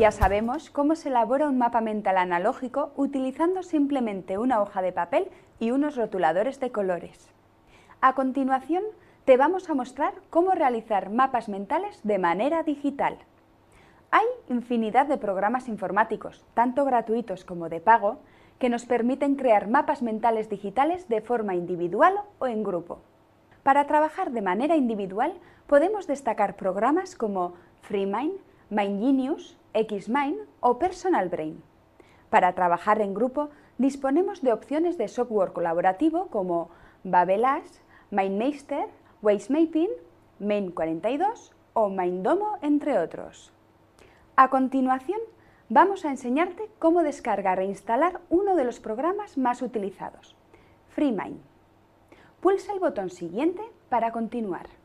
Ya sabemos cómo se elabora un mapa mental analógico utilizando simplemente una hoja de papel y unos rotuladores de colores. A continuación, te vamos a mostrar cómo realizar mapas mentales de manera digital. Hay infinidad de programas informáticos, tanto gratuitos como de pago, que nos permiten crear mapas mentales digitales de forma individual o en grupo. Para trabajar de manera individual podemos destacar programas como FreeMind, MindGenius, Xmind o Personal Brain. Para trabajar en grupo disponemos de opciones de software colaborativo como Babelash, MindMeister, Wastemaping, Main42 o Mindomo, entre otros. A continuación, vamos a enseñarte cómo descargar e instalar uno de los programas más utilizados, FreeMind. Pulsa el botón siguiente para continuar.